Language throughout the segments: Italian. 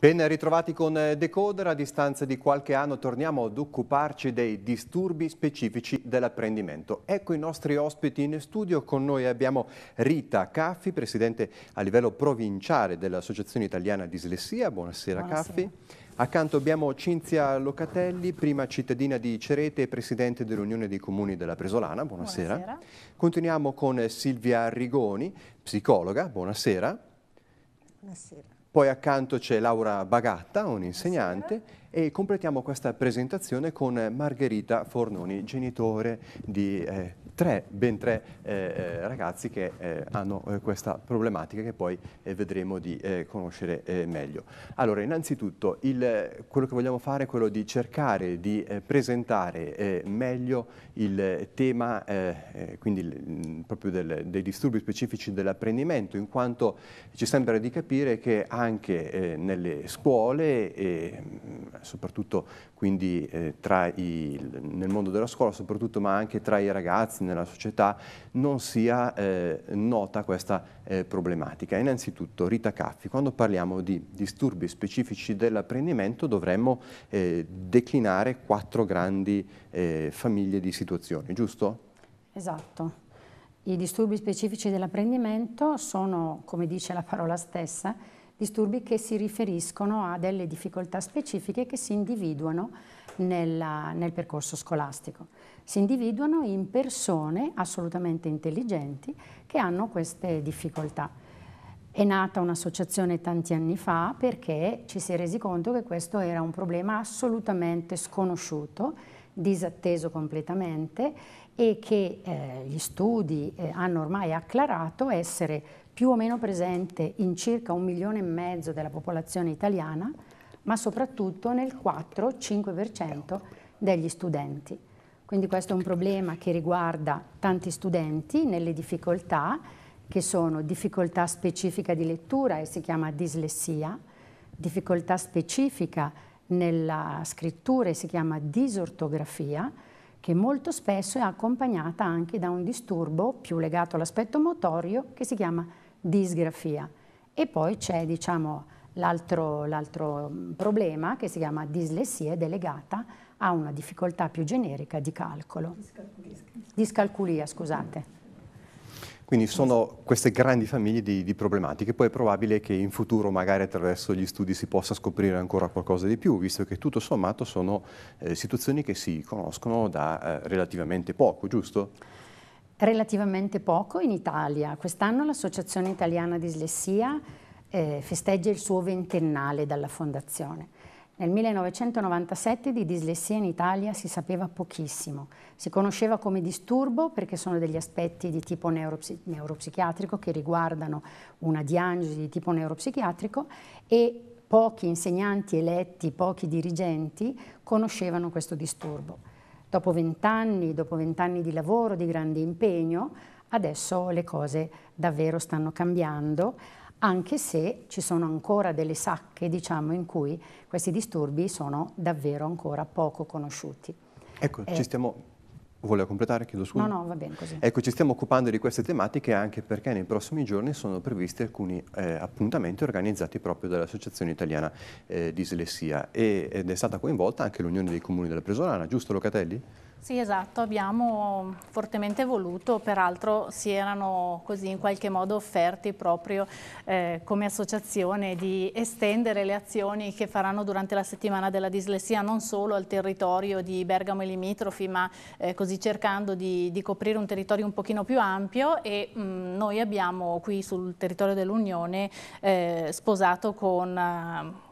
Ben ritrovati con Decoder, a distanza di qualche anno torniamo ad occuparci dei disturbi specifici dell'apprendimento. Ecco i nostri ospiti in studio, con noi abbiamo Rita Caffi, presidente a livello provinciale dell'Associazione Italiana Dislessia. Buonasera, Buonasera. Caffi. Accanto abbiamo Cinzia Locatelli, prima cittadina di Cerete e presidente dell'Unione dei Comuni della Presolana. Buonasera. Buonasera. Continuiamo con Silvia Rigoni, psicologa. Buonasera. Buonasera poi accanto c'è Laura Bagatta, un'insegnante, e completiamo questa presentazione con Margherita Fornoni, genitore di eh, tre, ben tre eh, eh ragazzi che eh, hanno eh, questa problematica che poi eh, vedremo di conoscere meglio. Allora, innanzitutto il, quello che vogliamo fare è quello di cercare di presentare meglio il tema quindi il, proprio del, dei disturbi specifici dell'apprendimento, in quanto ci sembra di capire che anche nelle scuole mm, soprattutto quindi eh, i, nel mondo della scuola, soprattutto ma anche tra i ragazzi, nella società, non sia eh, nota questa eh, problematica. Innanzitutto, Rita Caffi, quando parliamo di disturbi specifici dell'apprendimento dovremmo eh, declinare quattro grandi eh, famiglie di situazioni, giusto? Esatto. I disturbi specifici dell'apprendimento sono, come dice la parola stessa, disturbi che si riferiscono a delle difficoltà specifiche che si individuano nella, nel percorso scolastico. Si individuano in persone assolutamente intelligenti che hanno queste difficoltà. È nata un'associazione tanti anni fa perché ci si è resi conto che questo era un problema assolutamente sconosciuto, disatteso completamente e che eh, gli studi eh, hanno ormai acclarato essere più o meno presente in circa un milione e mezzo della popolazione italiana, ma soprattutto nel 4-5% degli studenti. Quindi questo è un problema che riguarda tanti studenti nelle difficoltà, che sono difficoltà specifica di lettura e si chiama dislessia, difficoltà specifica nella scrittura e si chiama disortografia, che molto spesso è accompagnata anche da un disturbo più legato all'aspetto motorio che si chiama disgrafia. E poi c'è diciamo, l'altro mm, problema che si chiama dislessia ed è legata a una difficoltà più generica di calcolo. Discalculia, Discalculia scusate. Quindi sono queste grandi famiglie di, di, problematiche, poi è probabile che in futuro magari attraverso gli studi si possa scoprire ancora qualcosa di più, visto che tutto sommato sono eh, situazioni che si conoscono da eh, relativamente poco, giusto? Relativamente poco in Italia. Quest'anno l'Associazione Italiana Dislessia eh, festeggia il suo ventennale dalla fondazione. Nel 1997 di dislessia in Italia si sapeva pochissimo. Si conosceva come disturbo perché sono degli aspetti di tipo neuropsi neuropsichiatrico che riguardano una diagnosi di tipo neuropsichiatrico e pochi insegnanti eletti, pochi dirigenti conoscevano questo disturbo. Dopo vent'anni, dopo vent'anni di lavoro, di grande impegno, adesso le cose davvero stanno cambiando, anche se ci sono ancora delle sacche, diciamo, in cui questi disturbi sono davvero ancora poco conosciuti. Ecco, eh, ci stiamo Volevo completare, chiedo scusa. No, no, va bene così. Ecco, ci stiamo occupando di queste tematiche anche perché nei prossimi giorni sono previsti alcuni eh, appuntamenti organizzati proprio dall'Associazione Italiana eh, Dislessia ed è stata coinvolta anche l'Unione dei Comuni della Presolana, giusto Locatelli? Sì, esatto, abbiamo fortemente voluto, peraltro si erano così in qualche modo offerti proprio eh, come associazione di estendere le azioni che faranno durante la settimana della dislessia non solo al territorio di Bergamo e limitrofi, ma eh, così cercando di, di, coprire un territorio un pochino più ampio e mh, mm, noi abbiamo qui sul territorio dell'Unione eh, sposato con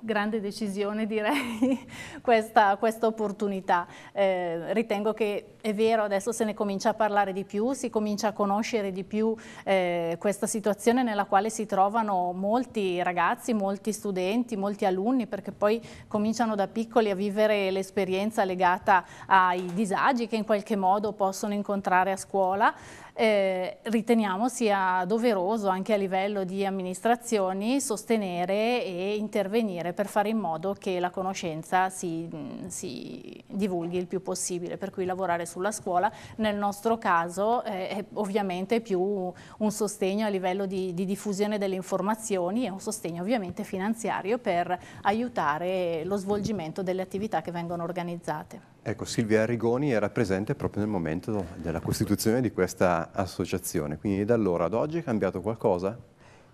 grande decisione direi questa, questa opportunità. Eh, ritengo che è vero, adesso se ne comincia a parlare di più, si comincia a conoscere di più eh, questa situazione nella quale si trovano molti ragazzi, molti studenti, molti alunni, perché poi cominciano da piccoli a vivere l'esperienza legata ai disagi che in qualche modo possono incontrare a scuola. Eh, riteniamo sia doveroso anche a livello di amministrazioni sostenere e intervenire per fare in modo che la conoscenza si, si, divulghi il più possibile, per cui lavorare sulla scuola nel nostro caso eh, è ovviamente più un sostegno a livello di, di diffusione delle informazioni e un sostegno ovviamente finanziario per aiutare lo svolgimento delle attività che vengono organizzate. Ecco, Silvia Arrigoni era presente proprio nel momento della costituzione di questa associazione, quindi da allora ad oggi è cambiato qualcosa?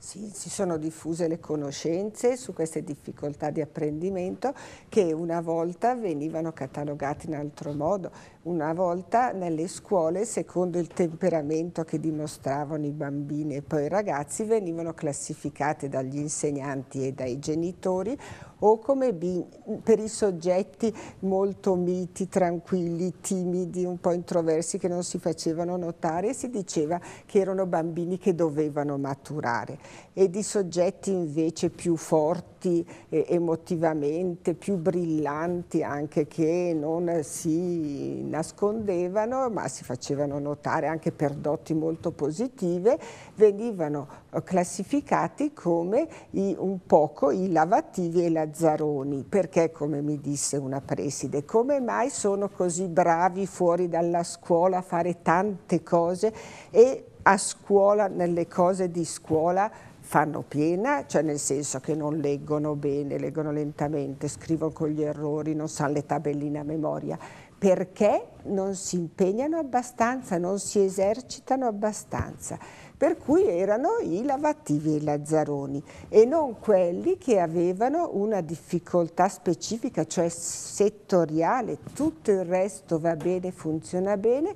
Sì, si sono diffuse le conoscenze su queste difficoltà di apprendimento che una volta venivano catalogate in altro modo una volta nelle scuole, secondo il temperamento che dimostravano i bambini e poi i ragazzi, venivano classificate dagli insegnanti e dai genitori o come per i soggetti molto miti, tranquilli, timidi, un po' introversi che non si facevano notare, si diceva che erano bambini che dovevano maturare e di soggetti invece più forti eh, emotivamente, più brillanti anche che non si nascondevano ma si facevano notare anche per doti molto positive, venivano eh, classificati come i, un poco i lavativi e i lazzaroni, perché come mi disse una preside, come mai sono così bravi fuori dalla scuola a fare tante cose e a scuola, nelle cose di scuola, fanno piena, cioè nel senso che non leggono bene, leggono lentamente, scrivono con gli errori, non sanno le tabelline a memoria perché non si impegnano abbastanza, non si esercitano abbastanza. Per cui erano i lavativi e i lazzaroni e non quelli che avevano una difficoltà specifica, cioè settoriale, tutto il resto va bene, funziona bene,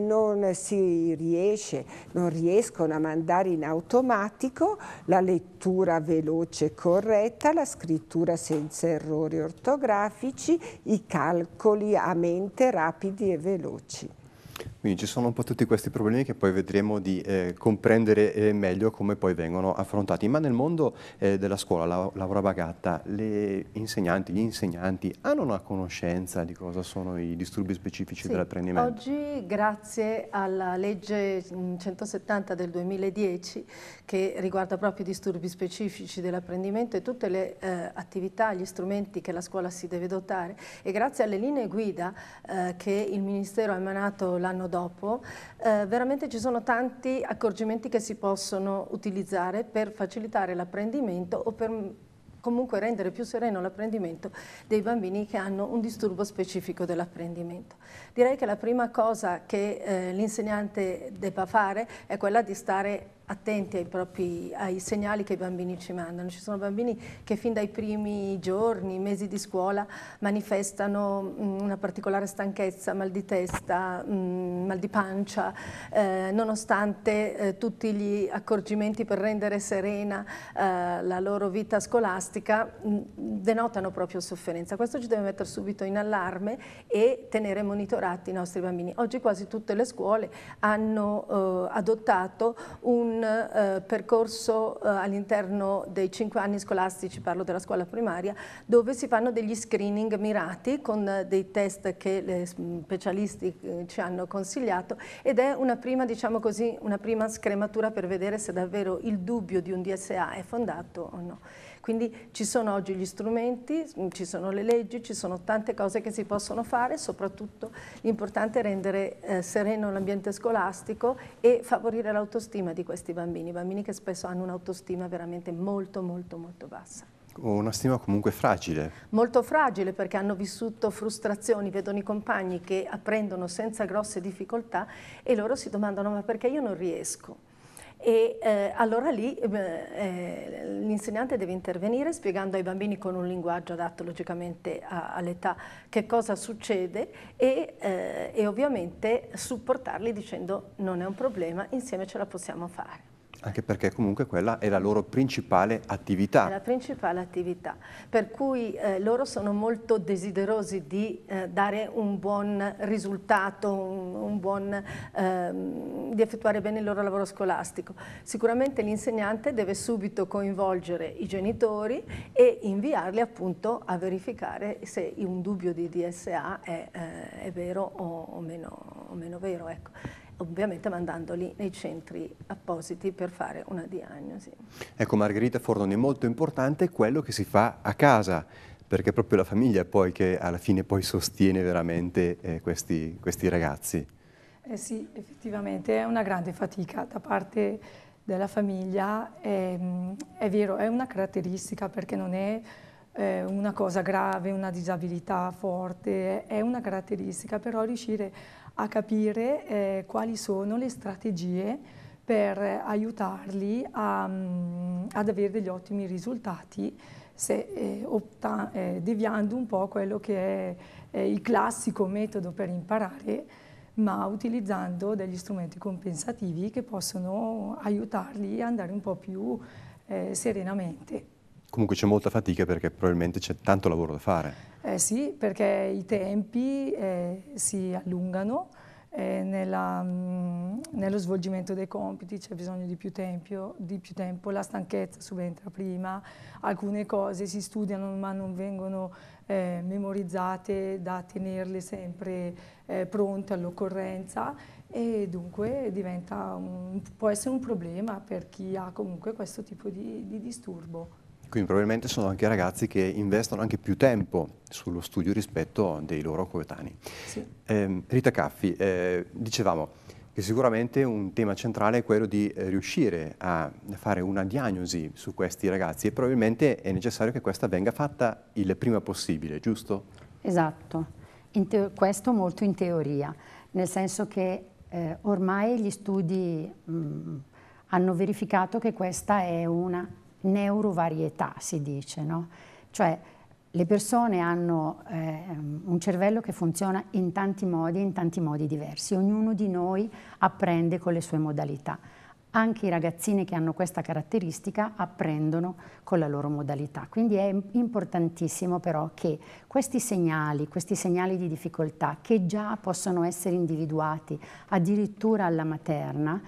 non si riesce, non riescono a mandare in automatico la lettura veloce e corretta, la scrittura senza errori ortografici, i calcoli a mente rapidi e veloci. Quindi ci sono un po' tutti questi problemi che poi vedremo di eh, comprendere eh, meglio come poi vengono affrontati. Ma nel mondo eh, della scuola, la, Laura Bagatta, le insegnanti, gli insegnanti hanno una conoscenza di cosa sono i disturbi specifici sì, dell'apprendimento? Oggi, grazie alla legge 170 mm, del 2010, che riguarda proprio i disturbi specifici dell'apprendimento e tutte le eh, attività, gli strumenti che la scuola si deve dotare, e grazie alle linee guida eh, che il Ministero ha emanato l'anno dopo, dopo, eh, veramente ci sono tanti accorgimenti che si possono utilizzare per facilitare l'apprendimento o per mm, comunque rendere più sereno l'apprendimento dei bambini che hanno un disturbo specifico dell'apprendimento. Direi che la prima cosa che eh, l'insegnante debba fare è quella di stare attenti ai, propri, ai segnali che i bambini ci mandano. Ci sono bambini che fin dai primi giorni, mesi di scuola, manifestano mm, una particolare stanchezza, mal di testa, mm, mal di pancia, eh, nonostante eh, tutti gli accorgimenti per rendere serena eh, la loro vita scolastica, mm, denotano proprio sofferenza. Questo ci deve mettere subito in allarme e tenere monitorati i nostri bambini. Oggi quasi tutte le scuole hanno eh, adottato un un eh, percorso eh, all'interno dei cinque anni scolastici, parlo della scuola primaria, dove si fanno degli screening mirati con dei test che le specialisti eh, ci hanno consigliato ed è una prima, diciamo così, una prima scrematura per vedere se davvero il dubbio di un DSA è fondato o no. Quindi ci sono oggi gli strumenti, mm, ci sono le leggi, ci sono tante cose che si possono fare, soprattutto l'importante è rendere eh, sereno l'ambiente scolastico e favorire l'autostima di questi bambini, bambini che spesso hanno un'autostima veramente molto molto molto bassa una stima comunque fragile. Molto fragile perché hanno vissuto frustrazioni, vedono i compagni che apprendono senza grosse difficoltà e loro si domandano ma perché io non riesco? e eh, allora lì eh, eh, l'insegnante deve intervenire spiegando ai bambini con un linguaggio adatto logicamente all'età che cosa succede e, eh, e ovviamente supportarli dicendo non è un problema, insieme ce la possiamo fare. Anche perché comunque quella è la loro principale attività. È la principale attività, per cui eh, loro sono molto desiderosi di eh, dare un buon risultato, un, un buon, eh, di effettuare bene il loro lavoro scolastico. Sicuramente l'insegnante deve subito coinvolgere i genitori e inviarli appunto a verificare se un dubbio di DSA è, eh, è vero o, o, meno, o meno vero. Ecco ovviamente mandandoli nei centri appositi per fare una diagnosi. Ecco Margherita Fornoni, è molto importante quello che si fa a casa, perché è proprio la famiglia poi che alla fine poi sostiene veramente eh, questi, questi, ragazzi. Eh sì, effettivamente è una grande fatica da parte della famiglia, è, mm, è vero, è una caratteristica perché non è eh, una cosa grave, una disabilità forte, è una caratteristica, però riuscire a a capire eh, quali sono le strategie per aiutarli a, mm, ad avere degli ottimi risultati se, eh, opta, eh, deviando un po' quello che è eh, il classico metodo per imparare, ma utilizzando degli strumenti compensativi che possono aiutarli a andare un po' più eh, serenamente. Comunque c'è molta fatica perché probabilmente c'è tanto lavoro da fare. Eh sì, perché i tempi eh, si allungano eh, nella, mh, mm, nello svolgimento dei compiti, c'è bisogno di più, tempio, di più, tempo, la stanchezza subentra prima, alcune cose si studiano ma non vengono eh, memorizzate da tenerle sempre eh, pronte all'occorrenza e dunque un, può essere un problema per chi ha comunque questo tipo di, di disturbo. Quindi probabilmente sono anche ragazzi che investono anche più tempo sullo studio rispetto dei loro coetanei. Sì. Eh, Rita Caffi, eh, dicevamo che sicuramente un tema centrale è quello di riuscire a fare una diagnosi su questi ragazzi e probabilmente è necessario che questa venga fatta il prima possibile, giusto? Esatto, questo molto in teoria, nel senso che eh, ormai gli studi mh, mm, hanno verificato che questa è una neurovarietà, si dice, no? Cioè le persone hanno eh, un cervello che funziona in tanti modi, in tanti modi diversi, ognuno di noi apprende con le sue modalità. Anche i ragazzini che hanno questa caratteristica apprendono con la loro modalità. Quindi è importantissimo però che questi segnali, questi segnali di difficoltà che già possono essere individuati addirittura alla materna,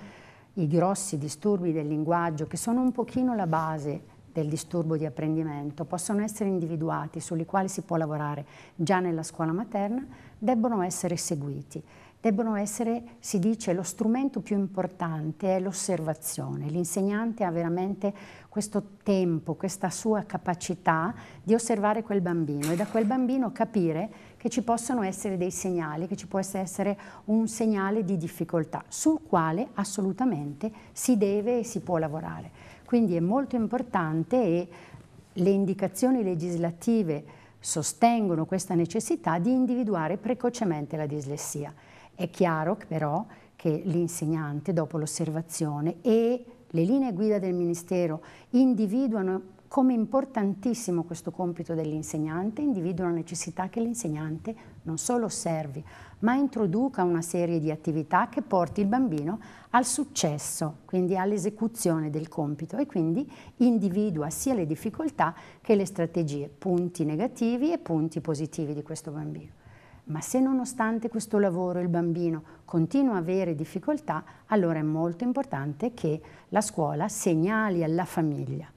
i grossi disturbi del linguaggio, che sono un pochino la base del disturbo di apprendimento, possono essere individuati, sulle quali si può lavorare già nella scuola materna, debbono essere seguiti debbono essere, si dice, lo strumento più importante è l'osservazione. L'insegnante ha veramente questo tempo, questa sua capacità di osservare quel bambino e da quel bambino capire che ci possono essere dei segnali, che ci può essere un segnale di difficoltà sul quale assolutamente si deve e si può lavorare. Quindi è molto importante e le indicazioni legislative sostengono questa necessità di individuare precocemente la dislessia. È chiaro però che l'insegnante, dopo l'osservazione e le linee guida del Ministero individuano come importantissimo questo compito dell'insegnante, individuano la necessità che l'insegnante non solo osservi, ma introduca una serie di attività che porti il bambino al successo, quindi all'esecuzione del compito e quindi individua sia le difficoltà che le strategie, punti negativi e punti positivi di questo bambino ma se nonostante questo lavoro il bambino continua a avere difficoltà, allora è molto importante che la scuola segnali alla famiglia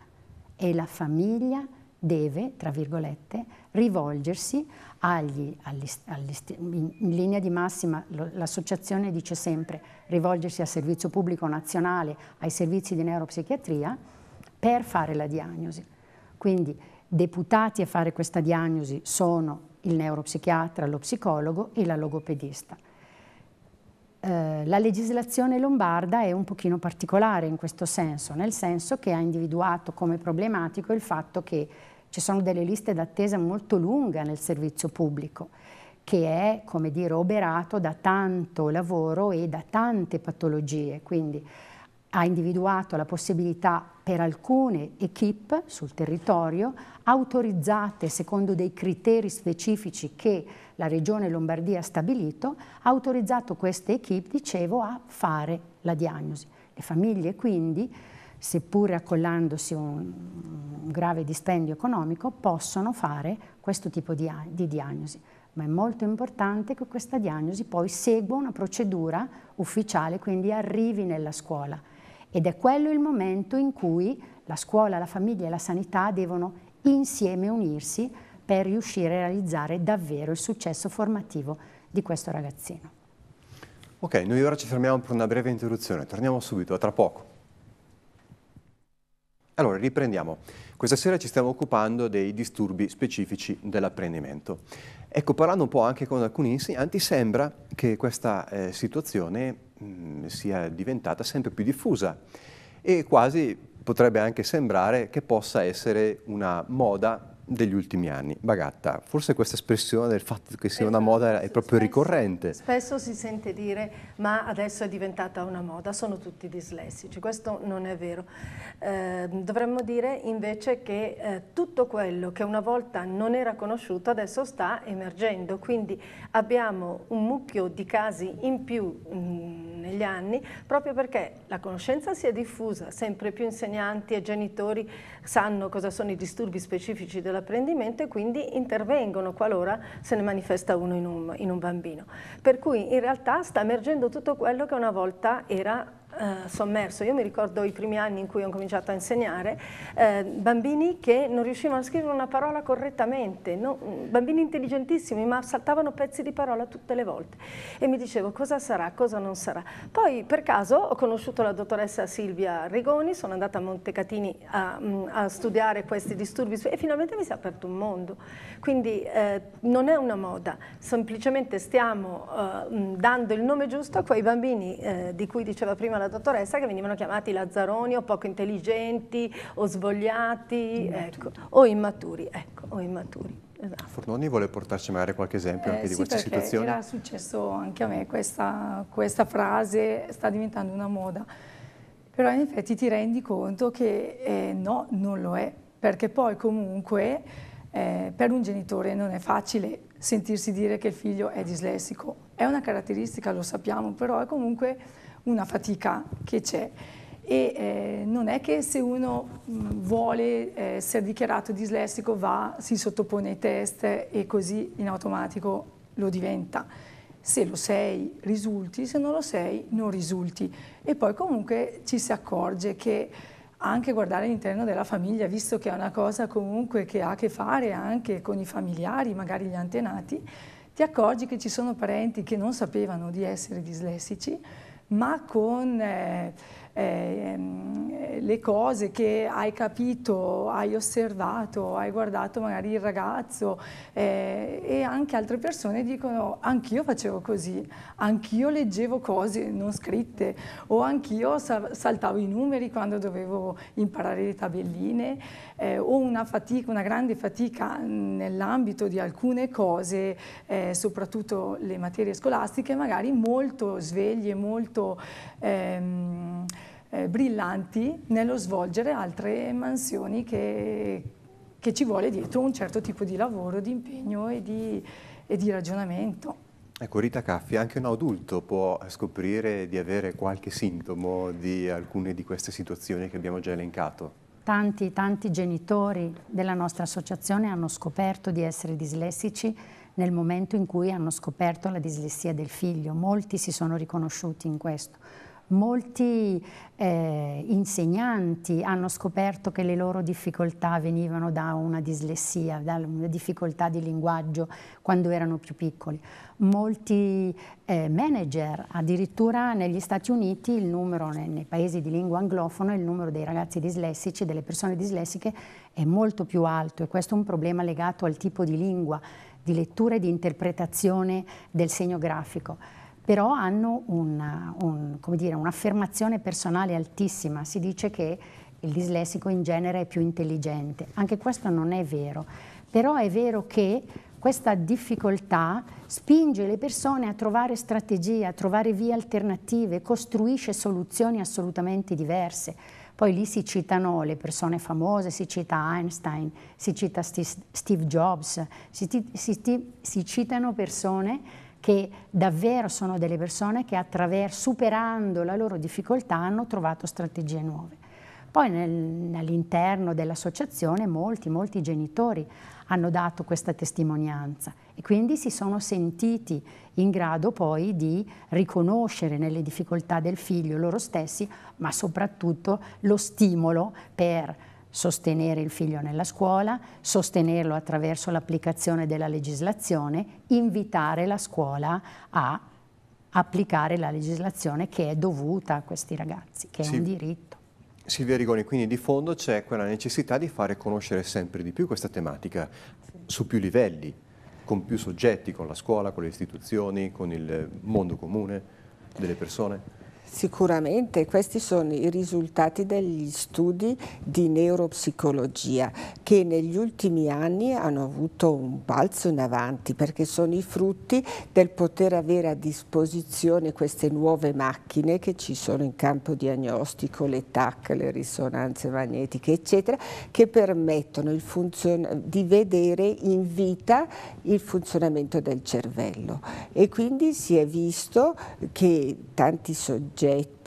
e la famiglia deve, tra virgolette, rivolgersi agli, agli, agli, in linea di massima l'associazione dice sempre rivolgersi al servizio pubblico nazionale, ai servizi di neuropsichiatria per fare la diagnosi. Quindi deputati a fare questa diagnosi sono il neuropsichiatra, lo psicologo e la logopedista. Eh, la legislazione lombarda è un pochino particolare in questo senso, nel senso che ha individuato come problematico il fatto che ci sono delle liste d'attesa molto lunghe nel servizio pubblico, che è, come dire, oberato da tanto lavoro e da tante patologie, quindi ha individuato la possibilità per alcune equip sul territorio autorizzate secondo dei criteri specifici che la Regione Lombardia ha stabilito, ha autorizzato queste equip, dicevo, a fare la diagnosi. Le famiglie quindi, seppur accollandosi un, grave dispendio economico, possono fare questo tipo di diagnosi ma è molto importante che questa diagnosi poi segua una procedura ufficiale, quindi arrivi nella scuola ed è quello il momento in cui la scuola, la famiglia e la sanità devono insieme unirsi per riuscire a realizzare davvero il successo formativo di questo ragazzino. Ok, noi ora ci fermiamo per una breve interruzione, torniamo subito, a tra poco. Allora, riprendiamo. Questa sera ci stiamo occupando dei disturbi specifici dell'apprendimento. Ecco, parlando un po' anche con alcuni insegnanti, sembra che questa eh, situazione Mm, sia diventata sempre più diffusa e quasi potrebbe anche sembrare che possa essere una moda degli ultimi anni. Bagatta, forse questa espressione del fatto che sia una esatto, moda è proprio ricorrente. Spesso si sente dire ma adesso è diventata una moda, sono tutti dislessici, questo non è vero. Eh, dovremmo dire invece che eh, tutto quello che una volta non era conosciuto adesso sta emergendo, quindi abbiamo un mucchio di casi in più mh, mm, negli anni, proprio perché la conoscenza si è diffusa, sempre più insegnanti e genitori sanno cosa sono i disturbi specifici dell'apprendimento e quindi intervengono qualora se ne manifesta uno in un, in un bambino. Per cui in realtà sta emergendo tutto quello che una volta era eh, sommerso. Io mi ricordo i primi anni in cui ho cominciato a insegnare, eh, bambini che non riuscivano a scrivere una parola correttamente, no? bambini intelligentissimi ma saltavano pezzi di parola tutte le volte e mi dicevo cosa sarà, cosa non sarà. Poi per caso ho conosciuto la dottoressa Silvia Rigoni, sono andata a Montecatini a, mm, a studiare questi disturbi e finalmente mi si è aperto un mondo. Quindi eh, non è una moda, semplicemente stiamo eh, mm, dando il nome giusto a quei bambini eh, di cui diceva prima la dottoressa che venivano chiamati lazzaroni o poco intelligenti o svogliati ecco, o immaturi. Ecco, o immaturi. Esatto. Fornoni vuole portarci magari qualche esempio eh, anche di sì, queste situazioni? Era successo anche a me, questa, questa, frase sta diventando una moda, però in effetti ti rendi conto che eh, no, non lo è, perché poi comunque eh, per un genitore non è facile sentirsi dire che il figlio è dislessico, è una caratteristica, lo sappiamo, però è comunque una fatica che c'è e eh, non è che se uno mm, vuole eh, essere dichiarato dislessico va, si sottopone ai test e così in automatico lo diventa. Se lo sei risulti, se non lo sei non risulti. E poi comunque ci si accorge che anche guardare all'interno della famiglia, visto che è una cosa comunque che ha a che fare anche con i familiari, magari gli antenati, ti accorgi che ci sono parenti che non sapevano di essere dislessici ma con... Eh, Ehm, eh, le cose che hai capito, hai osservato, hai guardato magari il ragazzo eh, e anche altre persone dicono anch'io facevo così, anch'io leggevo cose non scritte o anch'io saltavo i numeri quando dovevo imparare le tabelline eh, o una fatica, una grande fatica nell'ambito di alcune cose, eh, soprattutto le materie scolastiche, magari molto sveglie, molto... Ehm, eh, brillanti nello svolgere altre mansioni che, che, ci vuole dietro un certo tipo di lavoro, di impegno e di, e di ragionamento. Ecco, Rita Caffi, anche un adulto può scoprire di avere qualche sintomo di alcune di queste situazioni che abbiamo già elencato. Tanti, tanti genitori della nostra associazione hanno scoperto di essere dislessici nel momento in cui hanno scoperto la dislessia del figlio. Molti si sono riconosciuti in questo molti eh, insegnanti hanno scoperto che le loro difficoltà venivano da una dislessia, da una difficoltà di linguaggio quando erano più piccoli. Molti eh, manager, addirittura negli Stati Uniti il numero, nei, nei paesi di lingua anglofona, il numero dei ragazzi dislessici, delle persone dislessiche è molto più alto e questo è un problema legato al tipo di lingua, di lettura e di interpretazione del segno grafico però hanno una, un, dire, un'affermazione personale altissima. Si dice che il dislessico in genere è più intelligente. Anche questo non è vero, però è vero che questa difficoltà spinge le persone a trovare strategie, a trovare vie alternative, costruisce soluzioni assolutamente diverse. Poi lì si citano le persone famose, si cita Einstein, si cita Steve Jobs, si, si, si citano persone che davvero sono delle persone che attraverso, superando la loro difficoltà hanno trovato strategie nuove. Poi nel, all'interno dell'associazione molti, molti genitori hanno dato questa testimonianza e quindi si sono sentiti in grado poi di riconoscere nelle difficoltà del figlio loro stessi, ma soprattutto lo stimolo per sostenere il figlio nella scuola, sostenerlo attraverso l'applicazione della legislazione, invitare la scuola a applicare la legislazione che è dovuta a questi ragazzi, che sì. è un diritto. Silvia Rigoni, quindi di fondo c'è quella necessità di fare conoscere sempre di più questa tematica sì. su più livelli, con più soggetti, con la scuola, con le istituzioni, con il mondo comune delle persone. Sicuramente questi sono i risultati degli studi di neuropsicologia, che negli ultimi anni hanno avuto un balzo in avanti perché sono i frutti del poter avere a disposizione queste nuove macchine che ci sono in campo diagnostico, le TAC, le risonanze magnetiche eccetera che permettono di vedere in vita il funzionamento del cervello e quindi si è visto che tanti soggetti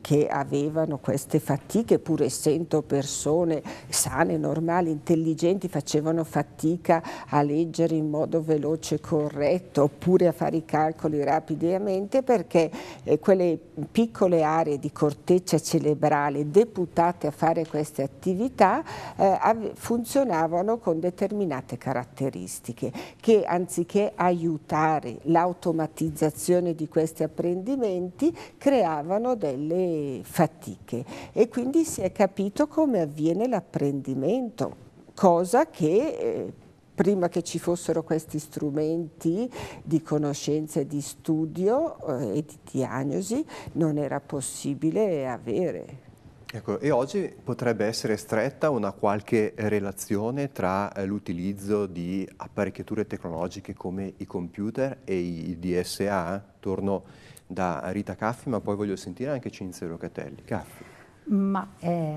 che avevano queste fatiche pur essendo persone sane, normali, intelligenti intelligenti facevano fatica a leggere in modo veloce e corretto oppure a fare i calcoli rapidamente perché eh, quelle piccole aree di corteccia cerebrale deputate a fare queste attività eh, funzionavano con determinate caratteristiche che anziché aiutare l'automatizzazione di questi apprendimenti creavano delle fatiche e quindi si è capito come avviene l'apprendimento cosa che eh, prima che ci fossero questi strumenti di conoscenza e di studio eh, e di diagnosi non era possibile avere. Ecco, e oggi potrebbe essere stretta una qualche relazione tra eh, l'utilizzo di apparecchiature tecnologiche come i computer e i DSA? Torno da Rita Caffi, ma poi voglio sentire anche Cinzia Locatelli. Caffi. Ma eh,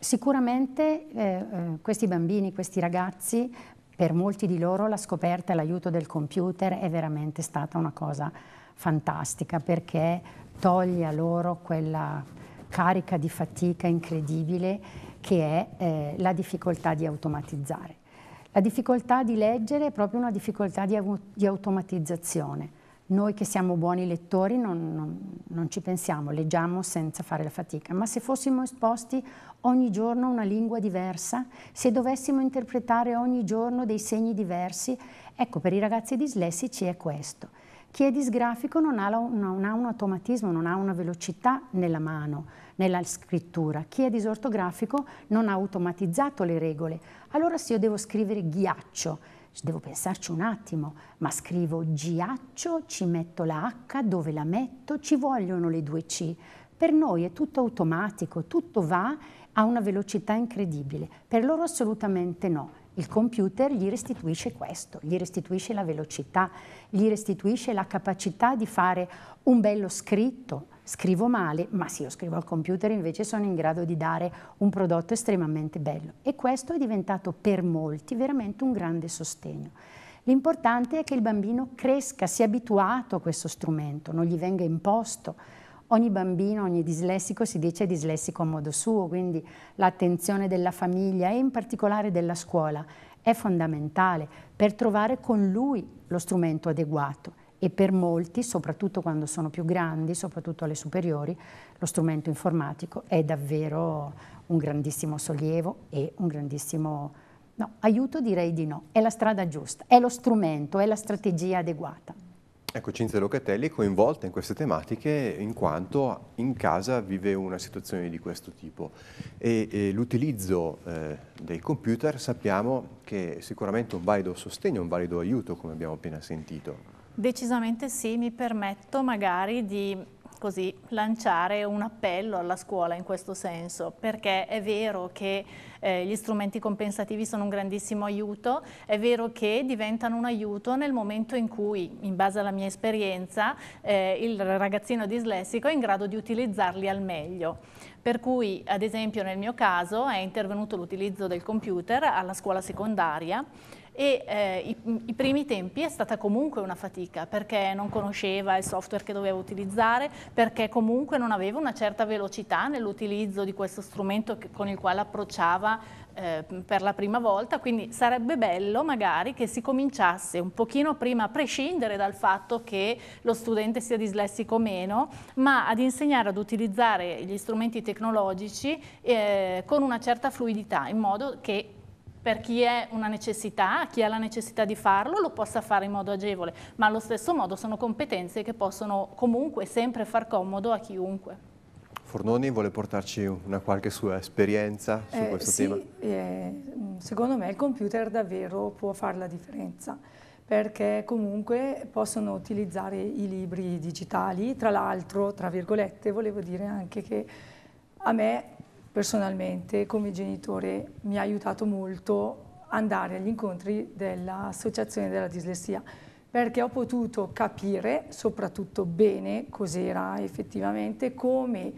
Sicuramente eh, eh, questi bambini, questi ragazzi, per molti di loro la scoperta e l'aiuto del computer è veramente stata una cosa fantastica perché toglie a loro quella carica di fatica incredibile che è eh, la difficoltà di automatizzare. La difficoltà di leggere è proprio una difficoltà di, di automatizzazione noi che siamo buoni lettori non, non, non, ci pensiamo, leggiamo senza fare la fatica, ma se fossimo esposti ogni giorno a una lingua diversa, se dovessimo interpretare ogni giorno dei segni diversi, ecco per i ragazzi dislessici è questo. Chi è disgrafico non ha, non ha un automatismo, non ha una velocità nella mano, nella scrittura. Chi è disortografico non ha automatizzato le regole. Allora se io devo scrivere ghiaccio, devo pensarci un attimo, ma scrivo ghiaccio, ci metto la H, dove la metto, ci vogliono le due C. Per noi è tutto automatico, tutto va a una velocità incredibile, per loro assolutamente no. Il computer gli restituisce questo, gli restituisce la velocità, gli restituisce la capacità di fare un bello scritto, scrivo male, ma se io scrivo al computer invece sono in grado di dare un prodotto estremamente bello. E questo è diventato per molti veramente un grande sostegno. L'importante è che il bambino cresca, sia abituato a questo strumento, non gli venga imposto. Ogni bambino, ogni dislessico si dice dislessico a modo suo, quindi l'attenzione della famiglia e in particolare della scuola è fondamentale per trovare con lui lo strumento adeguato e per molti, soprattutto quando sono più grandi, soprattutto alle superiori, lo strumento informatico è davvero un grandissimo sollievo e un grandissimo... No, aiuto direi di no, è la strada giusta, è lo strumento, è la strategia adeguata. Ecco, Cinzia Locatelli è coinvolta in queste tematiche in quanto in casa vive una situazione di questo tipo e, e l'utilizzo eh, dei computer sappiamo che è sicuramente un valido sostegno, un valido aiuto come abbiamo appena sentito. Decisamente sì, mi permetto magari di così, lanciare un appello alla scuola in questo senso, perché è vero che eh, gli strumenti compensativi sono un grandissimo aiuto, è vero che diventano un aiuto nel momento in cui, in base alla mia esperienza, eh, il ragazzino dislessico è in grado di utilizzarli al meglio. Per cui, ad esempio, nel mio caso è intervenuto l'utilizzo del computer alla scuola secondaria e eh, i, i, primi tempi è stata comunque una fatica perché non conosceva il software che doveva utilizzare, perché comunque non aveva una certa velocità nell'utilizzo di questo strumento che, con il quale approcciava eh, per la prima volta, quindi sarebbe bello magari che si cominciasse un pochino prima a prescindere dal fatto che lo studente sia dislessico o meno, ma ad insegnare ad utilizzare gli strumenti tecnologici eh, con una certa fluidità in modo che per chi è una necessità, chi ha la necessità di farlo, lo possa fare in modo agevole, ma allo stesso modo sono competenze che possono comunque sempre far comodo a chiunque. Fornoni vuole portarci una qualche sua esperienza su eh, questo sì, tema? Eh, secondo me il computer davvero può fare la differenza perché comunque possono utilizzare i libri digitali, tra l'altro, tra virgolette, volevo dire anche che a me personalmente come genitore mi ha aiutato molto andare agli incontri dell'Associazione della Dislessia perché ho potuto capire soprattutto bene cos'era effettivamente, come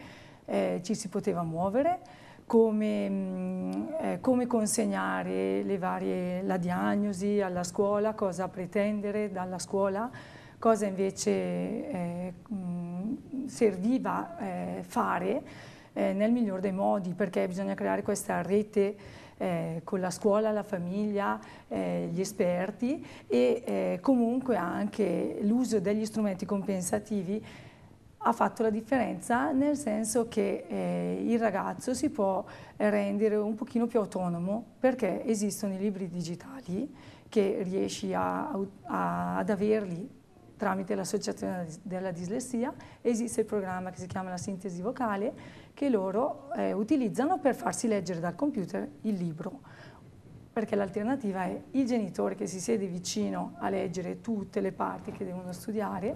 eh, ci si poteva muovere, come, mh, mm, eh, come consegnare varie, la diagnosi alla scuola, cosa pretendere dalla scuola, cosa invece eh, mh, mm, serviva eh, fare eh, nel miglior dei modi, perché bisogna creare questa rete eh, con la scuola, la famiglia, eh, gli esperti e eh, comunque anche l'uso degli strumenti compensativi ha fatto la differenza nel senso che eh, il ragazzo si può rendere un pochino più autonomo perché esistono i libri digitali che riesci a, a, ad averli tramite l'associazione della dislessia, esiste il programma che si chiama la sintesi vocale che loro eh, utilizzano per farsi leggere dal computer il libro, perché l'alternativa è il genitore che si siede vicino a leggere tutte le parti che devono studiare,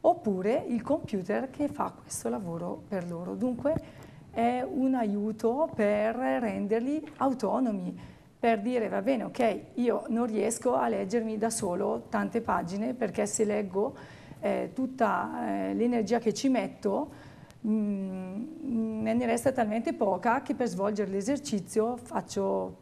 oppure il computer che fa questo lavoro per loro. Dunque è un aiuto per renderli autonomi, per dire va bene, ok, io non riesco a leggermi da solo tante pagine perché se leggo eh, tutta eh, l'energia che ci metto, Mm, me ne resta talmente poca che per svolgere l'esercizio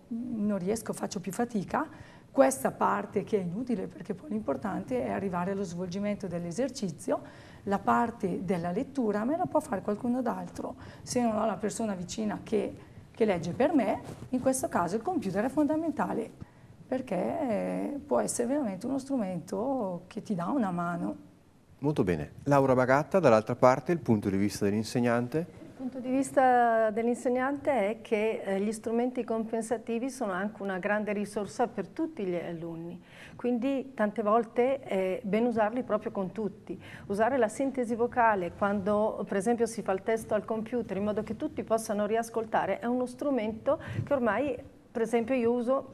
non riesco, faccio più fatica. Questa parte che è inutile perché poi l'importante è arrivare allo svolgimento dell'esercizio, la parte della lettura me la può fare qualcuno d'altro. Se non ho la persona vicina che, che legge per me, in questo caso il computer è fondamentale perché eh, può essere veramente uno strumento che ti dà una mano. Molto bene. Laura Bagatta, dall'altra parte, il punto di vista dell'insegnante? Il punto di vista dell'insegnante è che eh, gli strumenti compensativi sono anche una grande risorsa per tutti gli alunni, quindi tante volte è ben usarli proprio con tutti. Usare la sintesi vocale quando per esempio si fa il testo al computer in modo che tutti possano riascoltare è uno strumento che ormai per esempio io uso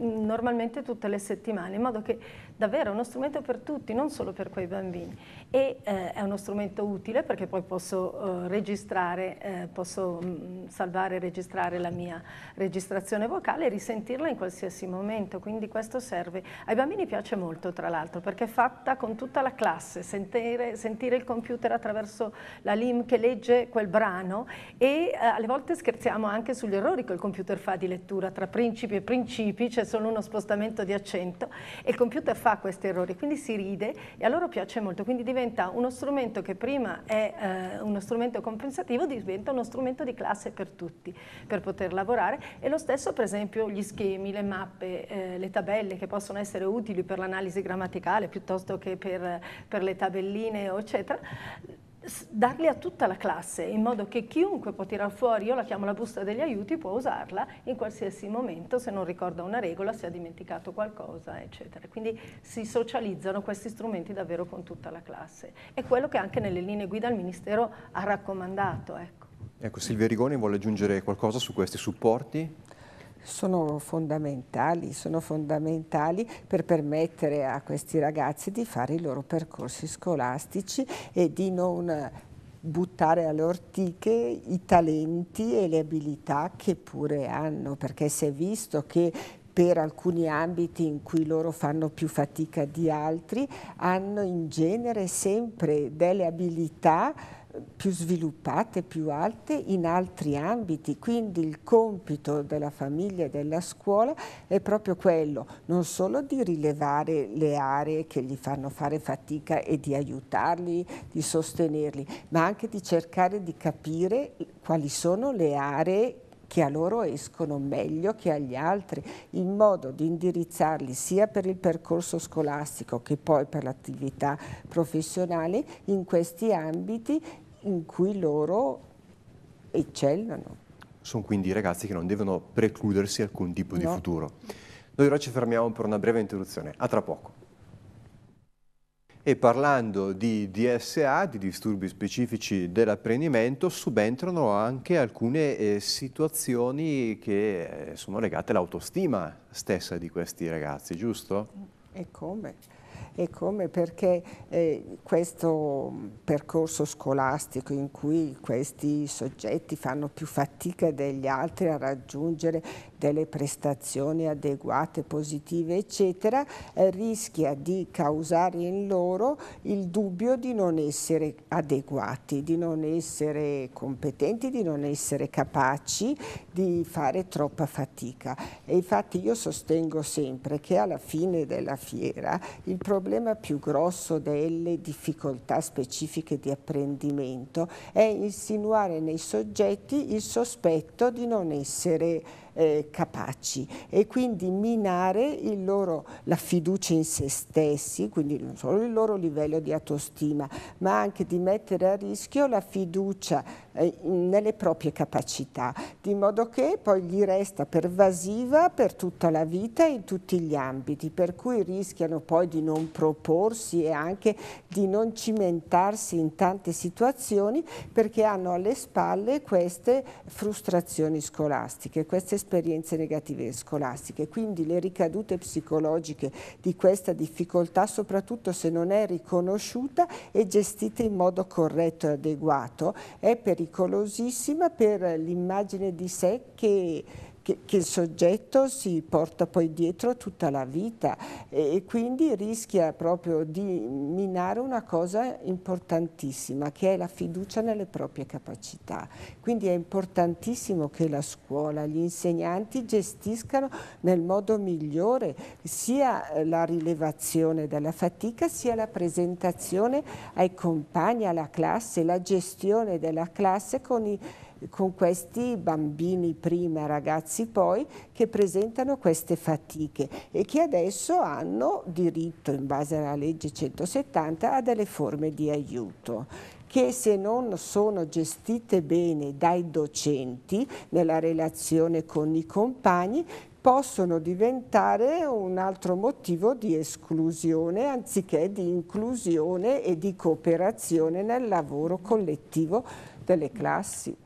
mm, normalmente tutte le settimane, in modo che davvero è uno strumento per tutti, non solo per quei bambini. E eh, è uno strumento utile perché poi posso eh, registrare, eh, posso mh, mm, salvare e registrare la mia registrazione vocale e risentirla in qualsiasi momento. Quindi questo serve. Ai bambini piace molto, tra l'altro, perché è fatta con tutta la classe, sentire, sentire, il computer attraverso la LIM che legge quel brano e eh, alle volte scherziamo anche sugli errori che il computer fa di lettura tra principi e principi, c'è solo uno spostamento di accento e il computer fa questi errori, quindi si ride e a loro piace molto, quindi diventa uno strumento che prima è eh, uno strumento compensativo, diventa uno strumento di classe per tutti, per poter lavorare e lo stesso per esempio gli schemi, le mappe, eh, le tabelle che possono essere utili per l'analisi grammaticale piuttosto che per, per le tabelline eccetera darli a tutta la classe in modo che chiunque può tirar fuori, io la chiamo la busta degli aiuti, può usarla in qualsiasi momento se non ricorda una regola, se ha dimenticato qualcosa eccetera. Quindi si socializzano questi strumenti davvero con tutta la classe. È quello che anche nelle linee guida il Ministero ha raccomandato. Ecco. Ecco, Silvia Rigoni vuole aggiungere qualcosa su questi supporti? sono fondamentali, sono fondamentali per permettere a questi ragazzi di fare i loro percorsi scolastici e di non buttare alle ortiche i talenti e le abilità che pure hanno, perché si è visto che per alcuni ambiti in cui loro fanno più fatica di altri, hanno in genere sempre delle abilità più sviluppate, più alte in altri ambiti, quindi il compito della famiglia e della scuola è proprio quello, non solo di rilevare le aree che gli fanno fare fatica e di aiutarli, di sostenerli, ma anche di cercare di capire quali sono le aree che a loro escono meglio che agli altri, in modo di indirizzarli sia per il percorso scolastico che poi per l'attività professionale in questi ambiti in cui loro eccellano. Sono quindi ragazzi che non devono precludersi alcun tipo no. di futuro. Noi ora ci fermiamo per una breve interruzione, a tra poco. E parlando di DSA, di disturbi specifici dell'apprendimento, subentrano anche alcune eh, situazioni che eh, sono legate all'autostima stessa di questi ragazzi, giusto? E come? e come perché eh, questo percorso scolastico in cui questi soggetti fanno più fatica degli altri a raggiungere delle prestazioni adeguate, positive, eccetera, eh, rischia di causare in loro il dubbio di non essere adeguati, di non essere competenti, di non essere capaci, di fare troppa fatica. E infatti io sostengo sempre che alla fine della fiera il problema più grosso delle difficoltà specifiche di apprendimento è insinuare nei soggetti il sospetto di non essere eh, capaci e quindi minare loro, la fiducia in se stessi, quindi non solo il loro livello di autostima, ma anche di mettere a rischio la fiducia eh, nelle proprie capacità, di modo che poi gli resta pervasiva per tutta la vita in tutti gli ambiti, per cui rischiano poi di non proporsi e anche di non cimentarsi in tante situazioni perché hanno alle spalle queste frustrazioni scolastiche, queste esperienze negative scolastiche, quindi le ricadute psicologiche di questa difficoltà, soprattutto se non è riconosciuta e gestita in modo corretto e adeguato, è pericolosissima per l'immagine di sé che che, che, il soggetto si porta poi dietro tutta la vita e, e quindi rischia proprio di minare una cosa importantissima che è la fiducia nelle proprie capacità. Quindi è importantissimo che la scuola, gli insegnanti gestiscano nel modo migliore sia la rilevazione della fatica sia la presentazione ai compagni, alla classe, la gestione della classe con i con questi bambini prima, ragazzi poi, che presentano queste fatiche e che adesso hanno diritto, in base alla legge 170, a delle forme di aiuto che se non sono gestite bene dai docenti nella relazione con i compagni possono diventare un altro motivo di esclusione anziché di inclusione e di cooperazione nel lavoro collettivo delle classi.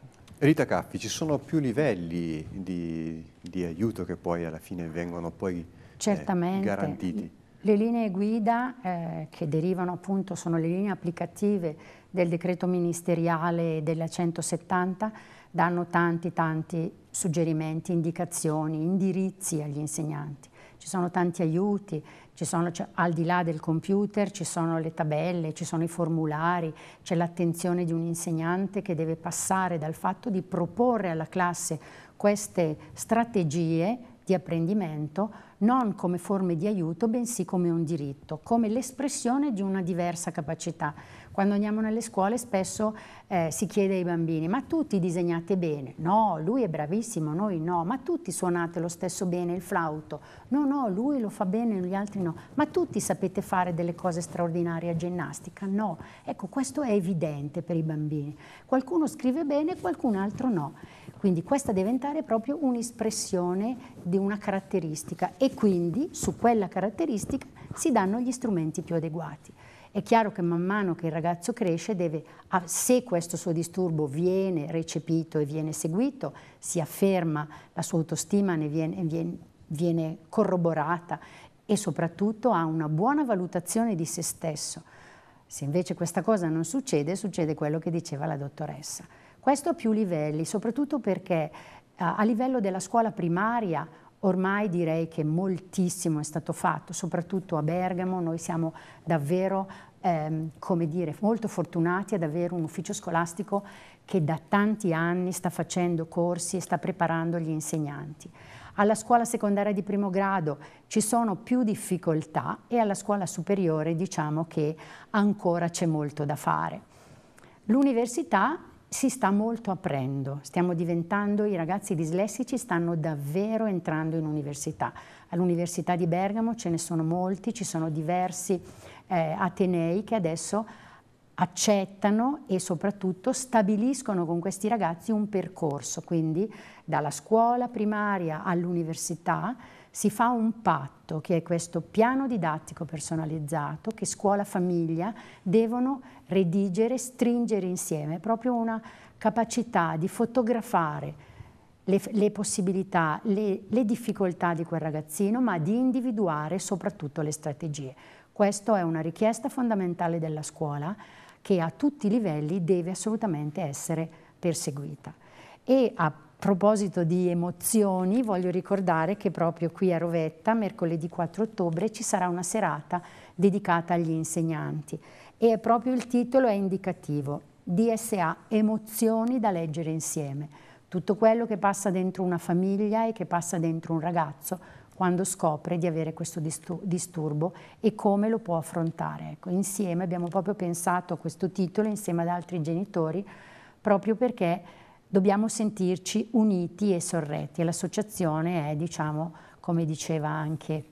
Rita Caffi, ci sono più livelli di, di aiuto che poi alla fine vengono poi eh, garantiti. Le linee guida eh, che derivano appunto sono le linee applicative del decreto ministeriale della 170 danno tanti tanti suggerimenti, indicazioni, indirizzi agli insegnanti. Ci sono tanti aiuti, sono, cioè, al di là del computer ci sono le tabelle, ci sono i formulari, c'è l'attenzione di un insegnante che deve passare dal fatto di proporre alla classe queste strategie di apprendimento non come forme di aiuto, bensì come un diritto, come l'espressione di una diversa capacità. Quando andiamo nelle scuole spesso eh, si chiede ai bambini, ma tutti disegnate bene? No, lui è bravissimo, noi no, ma tutti suonate lo stesso bene il flauto? No, no, lui lo fa bene, gli altri no, ma tutti sapete fare delle cose straordinarie a ginnastica? No. Ecco, questo è evidente per i bambini. Qualcuno scrive bene, qualcun altro no. Quindi questa deve diventare proprio un'espressione di una caratteristica e quindi su quella caratteristica si danno gli strumenti più adeguati. È chiaro che man mano che il ragazzo cresce deve, se questo suo disturbo viene recepito e viene seguito, si afferma, la sua autostima ne viene, viene, viene corroborata e soprattutto ha una buona valutazione di se stesso. Se invece questa cosa non succede, succede quello che diceva la dottoressa. Questo a più livelli, soprattutto perché a livello della scuola primaria Ormai direi che moltissimo è stato fatto, soprattutto a Bergamo, noi siamo davvero ehm, come dire, molto fortunati ad avere un ufficio scolastico che da tanti anni sta facendo corsi e sta preparando gli insegnanti. Alla scuola secondaria di primo grado ci sono più difficoltà e alla scuola superiore diciamo che ancora c'è molto da fare. L'università si sta molto aprendo, stiamo diventando, i ragazzi dislessici stanno davvero entrando in università. All'Università di Bergamo ce ne sono molti, ci sono diversi eh, atenei che adesso accettano e soprattutto stabiliscono con questi ragazzi un percorso, quindi dalla scuola primaria all'università, si fa un patto che è questo piano didattico personalizzato che scuola e famiglia devono redigere, stringere insieme, proprio una capacità di fotografare le, le possibilità, le, le difficoltà di quel ragazzino, ma di individuare soprattutto le strategie. Questa è una richiesta fondamentale della scuola che a tutti i livelli deve assolutamente essere perseguita. E a proposito di emozioni, voglio ricordare che proprio qui a Rovetta, mercoledì 4 ottobre, ci sarà una serata dedicata agli insegnanti e proprio il titolo è indicativo, DSA, emozioni da leggere insieme. Tutto quello che passa dentro una famiglia e che passa dentro un ragazzo quando scopre di avere questo disturbo e come lo può affrontare. Ecco, insieme abbiamo proprio pensato a questo titolo, insieme ad altri genitori, proprio perché dobbiamo sentirci uniti e sorretti e l'associazione è, diciamo, come diceva anche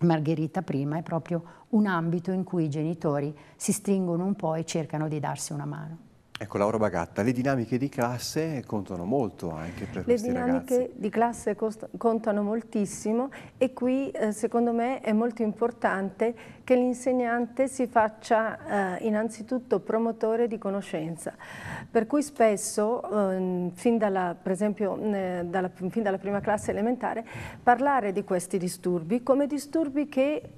Margherita prima, è proprio un ambito in cui i genitori si stringono un po' e cercano di darsi una mano. Ecco Laura Bagatta, le dinamiche di classe contano molto anche per le questi ragazzi. Le dinamiche di classe contano moltissimo e qui eh, secondo me è molto importante che l'insegnante si faccia eh, innanzitutto promotore di conoscenza, per cui spesso, eh, fin, dalla, per esempio, dalla, fin dalla prima classe elementare, parlare di questi disturbi come disturbi che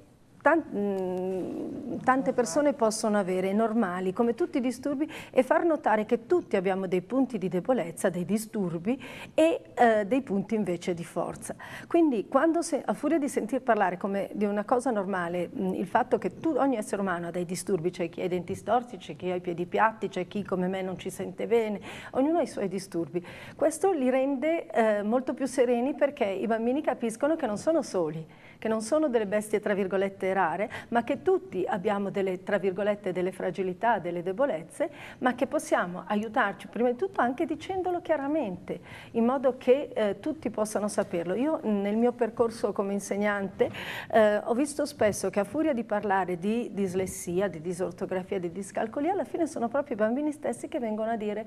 Mm, tante persone possono avere, normali, come tutti i disturbi, e far notare che tutti abbiamo dei punti di debolezza, dei disturbi e eh, dei punti invece di forza. Quindi quando se, a furia di sentir parlare come di una cosa normale, mh, mm, il fatto che tu, ogni essere umano ha dei disturbi, c'è chi ha i denti storti, c'è chi ha i piedi piatti, c'è chi come me non ci sente bene, ognuno ha i suoi disturbi. Questo li rende eh, molto più sereni perché i bambini capiscono che non sono soli che non sono delle bestie tra virgolette rare, ma che tutti abbiamo delle tra virgolette delle fragilità, delle debolezze, ma che possiamo aiutarci prima di tutto anche dicendolo chiaramente, in modo che eh, tutti possano saperlo. Io nel mio percorso come insegnante eh, ho visto spesso che a furia di parlare di dislessia, di disortografia, di discalcolia, alla fine sono proprio i bambini stessi che vengono a dire,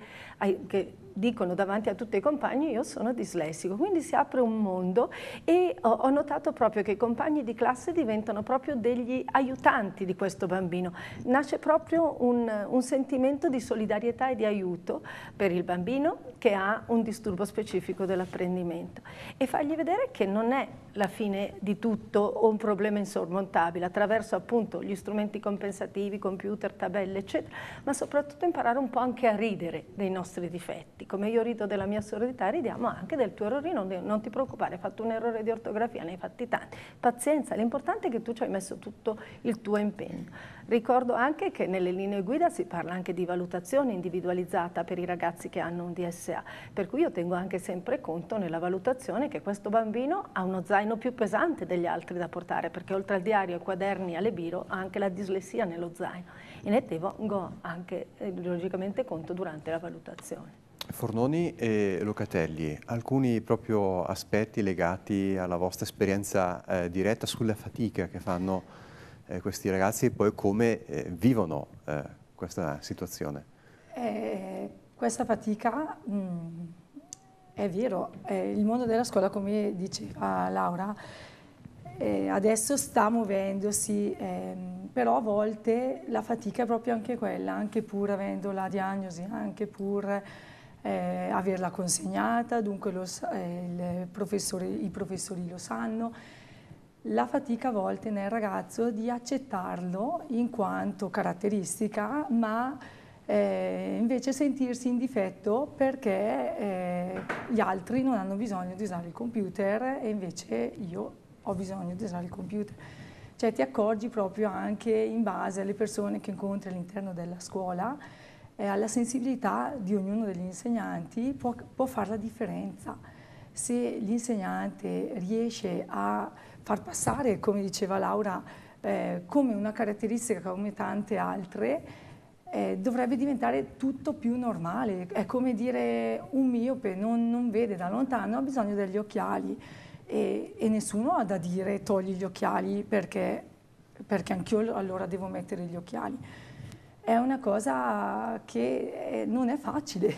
che dicono davanti a tutti i compagni io sono dislessico, quindi si apre un mondo e ho, ho notato proprio che i compagni di classe diventano proprio degli aiutanti di questo bambino. Nasce proprio un, un sentimento di solidarietà e di aiuto per il bambino che ha un disturbo specifico dell'apprendimento e fargli vedere che non è la fine di tutto o un problema insormontabile attraverso appunto gli strumenti compensativi, computer, tabelle eccetera, ma soprattutto imparare un po' anche a ridere dei nostri difetti. Come io rido della mia sordità, ridiamo anche del tuo errorino, non ti preoccupare, hai fatto un errore di ortografia, ne hai fatti tanti pazienza, l'importante è che tu ci hai messo tutto il tuo impegno. Ricordo anche che nelle linee guida si parla anche di valutazione individualizzata per i ragazzi che hanno un DSA, per cui io tengo anche sempre conto nella valutazione che questo bambino ha uno zaino più pesante degli altri da portare, perché oltre al diario, ai quaderni, alle biro, ha anche la dislessia nello zaino e ne tengo anche eh, logicamente conto durante la valutazione. Fornoni e Locatelli, alcuni proprio aspetti legati alla vostra esperienza eh, diretta sulla fatica che fanno eh, questi ragazzi e poi come eh, vivono eh, questa situazione. Eh, questa fatica, mh, mm, è vero, eh, il mondo della scuola, come diceva Laura, adesso sta muovendosi, ehm, però a volte la fatica è proprio anche quella, anche pur avendo la diagnosi, anche pur eh, averla consegnata, dunque lo, eh, professore, i professori lo sanno. La fatica a volte nel ragazzo di accettarlo in quanto caratteristica, ma eh, invece sentirsi in difetto perché eh, gli altri non hanno bisogno di usare il computer e invece io ho bisogno di usare il computer cioè ti accorgi proprio anche in base alle persone che incontri all'interno della scuola la sensibilità di ognuno degli insegnanti può, può fare la differenza. Se l'insegnante riesce a far passare, come diceva Laura, eh, come una caratteristica come tante altre, eh, dovrebbe diventare tutto più normale. È come dire un miope non, non vede da lontano, ha bisogno degli occhiali e, e, nessuno ha da dire togli gli occhiali perché, perché anch'io allora devo mettere gli occhiali è una cosa che eh, non è facile,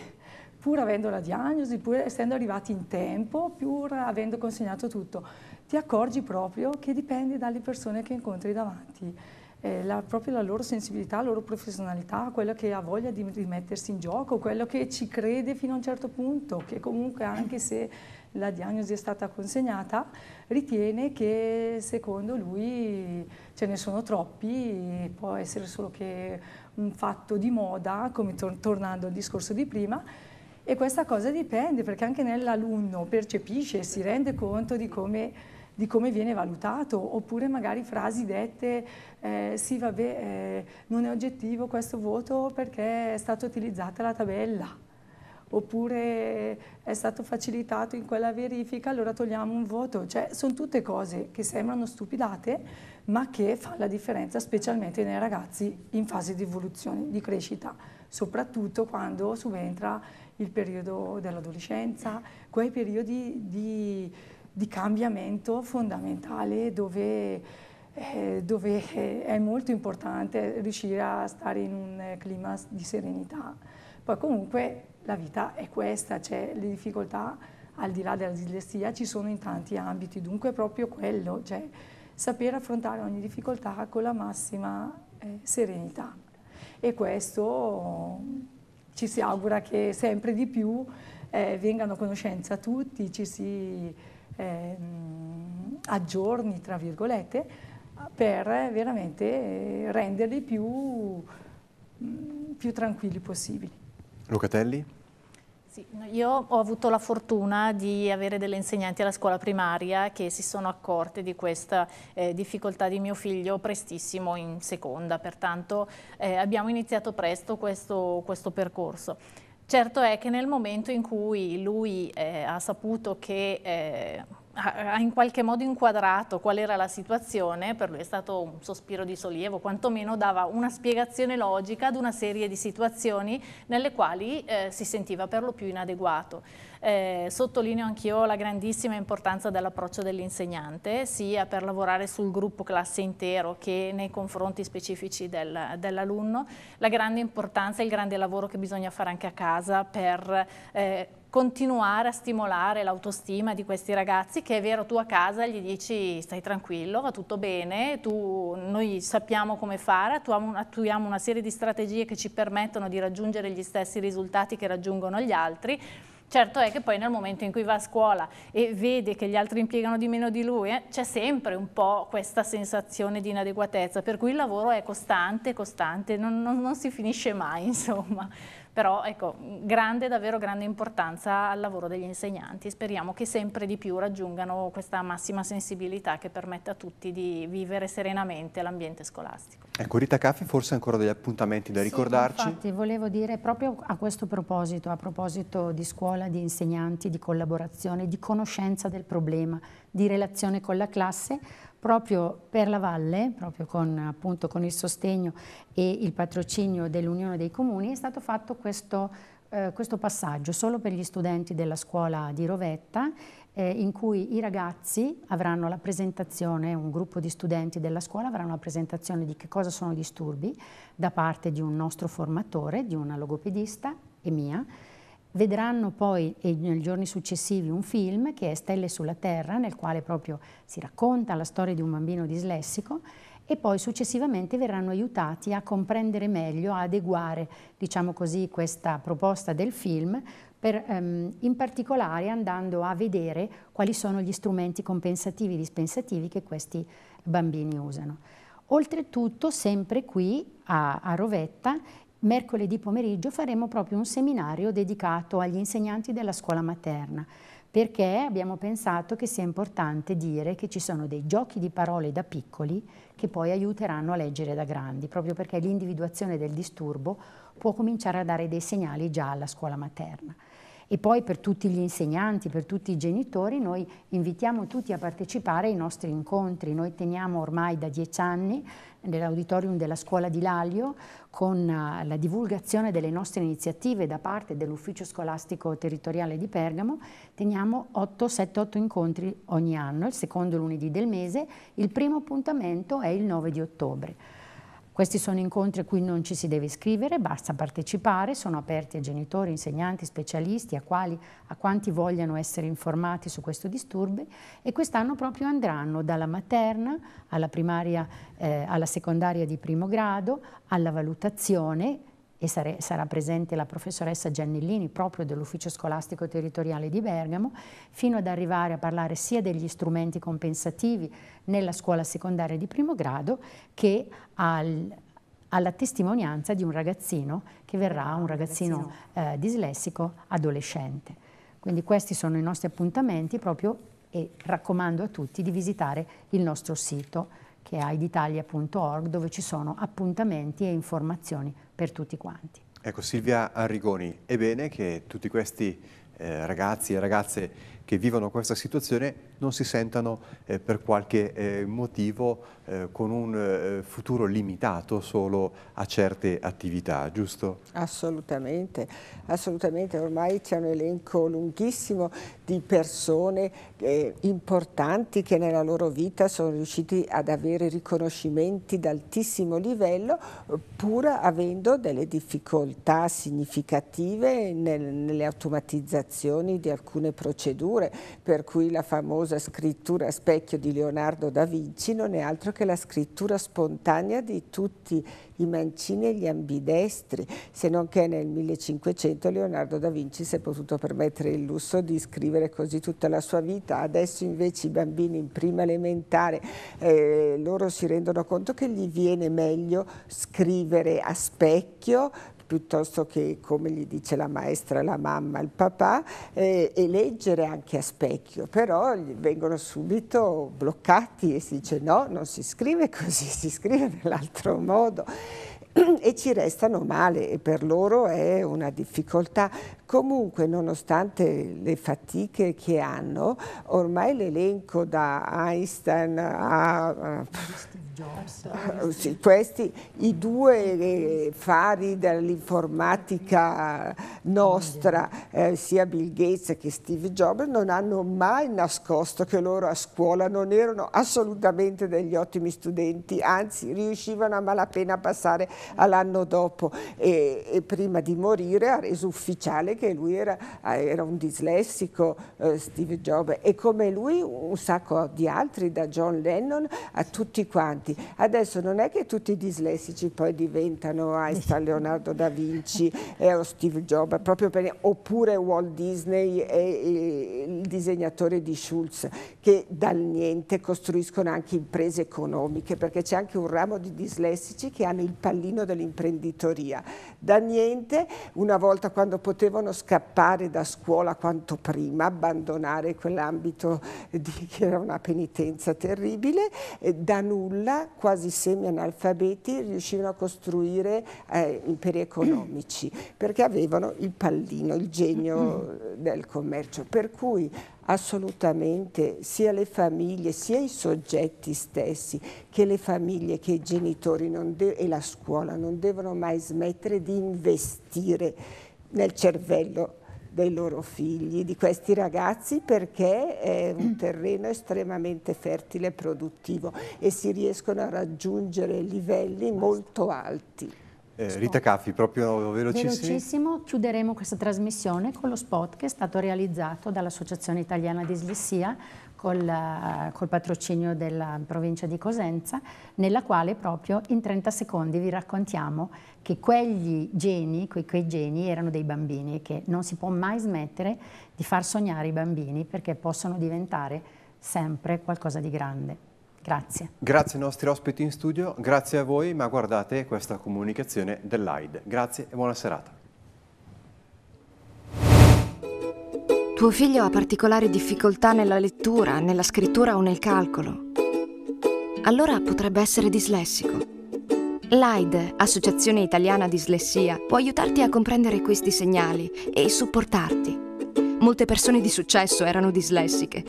pur avendo la diagnosi, pur essendo arrivati in tempo, pur avendo consegnato tutto. Ti accorgi proprio che dipende dalle persone che incontri davanti. Eh, la, proprio la loro sensibilità, la loro professionalità, quello che ha voglia di rimettersi in gioco, quello che ci crede fino a un certo punto, che comunque anche se la diagnosi è stata consegnata, ritiene che secondo lui ce ne sono troppi, può essere solo che un fatto di moda, come tor tornando al discorso di prima, e questa cosa dipende perché anche nell'alunno percepisce si rende conto di come, di come, viene valutato, oppure magari frasi dette, eh, sì vabbè, eh, non è oggettivo questo voto perché è stata utilizzata la tabella oppure è stato facilitato in quella verifica, allora togliamo un voto. Cioè, sono tutte cose che sembrano stupidate, ma che fanno la differenza, specialmente nei ragazzi in fase di evoluzione, di crescita, soprattutto quando subentra il periodo dell'adolescenza, quei periodi di, di cambiamento fondamentale dove eh, dove eh, è molto importante riuscire a stare in un clima di serenità. Poi comunque la vita è questa, cioè le difficoltà al di là della dislessia ci sono in tanti ambiti, dunque è proprio quello, cioè saper affrontare ogni difficoltà con la massima eh, serenità. E questo ci si augura che sempre di più eh, vengano a conoscenza tutti, ci si eh, aggiorni, tra virgolette, per veramente eh, renderli più, mm, più tranquilli possibili. Locatelli? Sì, io ho avuto la fortuna di avere delle insegnanti alla scuola primaria che si sono accorte di questa eh, difficoltà di mio figlio prestissimo in seconda, pertanto eh, abbiamo iniziato presto questo, questo percorso. Certo è che nel momento in cui lui eh, ha saputo che eh, ha in qualche modo inquadrato qual era la situazione, per lui è stato un sospiro di sollievo, quantomeno dava una spiegazione logica ad una serie di situazioni nelle quali eh, si sentiva per lo più inadeguato. Eh, sottolineo anch'io la grandissima importanza dell'approccio dell'insegnante, sia per lavorare sul gruppo classe intero che nei confronti specifici del, dell'alunno, la grande importanza e il grande lavoro che bisogna fare anche a casa per eh, continuare a stimolare l'autostima di questi ragazzi che è vero tu a casa gli dici stai tranquillo, va tutto bene, tu, noi sappiamo come fare, attuiamo, attuiamo una serie di strategie che ci permettono di raggiungere gli stessi risultati che raggiungono gli altri, Certo è che poi nel momento in cui va a scuola e vede che gli altri impiegano di meno di lui, eh, c'è sempre un po' questa sensazione di inadeguatezza, per cui il lavoro è costante, costante, non, non, non si finisce mai, insomma però ecco, grande, davvero grande importanza al lavoro degli insegnanti, speriamo che sempre di più raggiungano questa massima sensibilità che permette a tutti di vivere serenamente l'ambiente scolastico. Ecco, Rita Caffi, forse ancora degli appuntamenti da sì, ricordarci? infatti, volevo dire proprio a questo proposito, a proposito di scuola, di insegnanti, di collaborazione, di conoscenza del problema, di relazione con la classe, proprio per la valle, proprio con, appunto, con il sostegno e il patrocinio dell'Unione dei Comuni, è stato fatto questo, eh, questo, passaggio solo per gli studenti della scuola di Rovetta, eh, in cui i ragazzi avranno la presentazione, un gruppo di studenti della scuola avranno la presentazione di che cosa sono i disturbi da parte di un nostro formatore, di una logopedista e mia, Vedranno poi nei giorni successivi un film che è Stelle sulla Terra, nel quale proprio si racconta la storia di un bambino dislessico e poi successivamente verranno aiutati a comprendere meglio, a adeguare, diciamo così, questa proposta del film per, ehm, in particolare andando a vedere quali sono gli strumenti compensativi e dispensativi che questi bambini usano. Oltretutto, sempre qui a, a Rovetta, mercoledì pomeriggio faremo proprio un seminario dedicato agli insegnanti della scuola materna perché abbiamo pensato che sia importante dire che ci sono dei giochi di parole da piccoli che poi aiuteranno a leggere da grandi, proprio perché l'individuazione del disturbo può cominciare a dare dei segnali già alla scuola materna. E poi per tutti gli insegnanti, per tutti i genitori, noi invitiamo tutti a partecipare ai nostri incontri. Noi teniamo ormai da dieci anni nell'auditorium della scuola di Laglio con eh, la divulgazione delle nostre iniziative da parte dell'ufficio scolastico territoriale di Pergamo teniamo 7-8 incontri ogni anno, il secondo lunedì del mese, il primo appuntamento è il 9 di ottobre. Questi sono incontri a cui non ci si deve iscrivere, basta partecipare, sono aperti a genitori, insegnanti, specialisti, a, quali, a quanti vogliano essere informati su questo disturbo e quest'anno proprio andranno dalla materna alla primaria, eh, alla secondaria di primo grado, alla valutazione, e sare, sarà presente la professoressa Giannellini proprio dell'ufficio scolastico territoriale di Bergamo, fino ad arrivare a parlare sia degli strumenti compensativi nella scuola secondaria di primo grado che al, alla testimonianza di un ragazzino che verrà un ragazzino eh, dislessico adolescente. Quindi questi sono i nostri appuntamenti proprio e raccomando a tutti di visitare il nostro sito che è aiditalia.org dove ci sono appuntamenti e informazioni per tutti quanti. Ecco Silvia Arrigoni, è bene che tutti questi eh, ragazzi e ragazze che vivono questa situazione non si sentano eh, per qualche eh, motivo eh, con un eh, futuro limitato solo a certe attività, giusto? Assolutamente, assolutamente. Ormai c'è un elenco lunghissimo di persone eh, importanti che nella loro vita sono riusciti ad avere riconoscimenti d'altissimo livello pur avendo delle difficoltà significative nel, nelle automatizzazioni di alcune procedure scritture, per cui la famosa scrittura a specchio di Leonardo da Vinci non è altro che la scrittura spontanea di tutti i mancini e gli ambidestri, se non che nel 1500 Leonardo da Vinci si è potuto permettere il lusso di scrivere così tutta la sua vita, adesso invece i bambini in prima elementare eh, loro si rendono conto che gli viene meglio scrivere a specchio piuttosto che come gli dice la maestra, la mamma, il papà eh, e leggere anche a specchio, però vengono subito bloccati e si dice no, non si scrive così, si scrive nell'altro modo e ci restano male e per loro è una difficoltà. Comunque, nonostante le fatiche che hanno, ormai l'elenco da Einstein a... Ah, questi, i due eh, fari dell'informatica nostra, eh, sia Bill Gates che Steve Jobs, non hanno mai nascosto che loro a scuola non erano assolutamente degli ottimi studenti, anzi riuscivano a malapena a passare all'anno dopo e, e, prima di morire ha reso ufficiale che lui era, era un dislessico, eh, Steve Jobs, e come lui un sacco di altri, da John Lennon a tutti quanti avanti. Adesso non è che tutti i dislessici poi diventano Einstein, Leonardo da Vinci eh, o Steve Jobs, per, oppure Walt Disney e, e il disegnatore di Schulz che dal niente costruiscono anche imprese economiche perché c'è anche un ramo di dislessici che hanno il pallino dell'imprenditoria. Da niente, una volta quando potevano scappare da scuola quanto prima, abbandonare quell'ambito che era una penitenza terribile, da nulla quasi semi-analfabeti riuscivano a costruire eh, imperi economici perché avevano il pallino, il genio del commercio. Per cui assolutamente sia le famiglie sia i soggetti stessi che le famiglie che i genitori e la scuola non devono mai smettere di investire nel cervello dei loro figli, di questi ragazzi, perché è un mm. terreno estremamente fertile e produttivo e si riescono a raggiungere livelli molto alti. Eh, Rita Caffi, proprio velocissimo. velocissimo. Chiuderemo questa trasmissione con lo spot che è stato realizzato dall'Associazione Italiana di Slissia col, col patrocinio della provincia di Cosenza, nella quale proprio in 30 secondi vi raccontiamo che quegli geni, que, quei geni erano dei bambini e che non si può mai smettere di far sognare i bambini perché possono diventare sempre qualcosa di grande. Grazie. Grazie ai nostri ospiti in studio, grazie a voi, ma guardate questa comunicazione dell'AID. Grazie e buona serata. Tuo figlio ha particolari difficoltà nella lettura, nella scrittura o nel calcolo. Allora potrebbe essere dislessico. L'AID, Associazione Italiana Dislessia, può aiutarti a comprendere questi segnali e supportarti. Molte persone di successo erano dislessiche,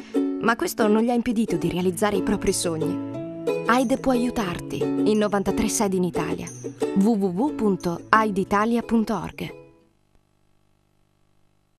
ma questo non gli ha impedito di realizzare i propri sogni. AID può aiutarti in 93 sedi in Italia. www.aiditalia.org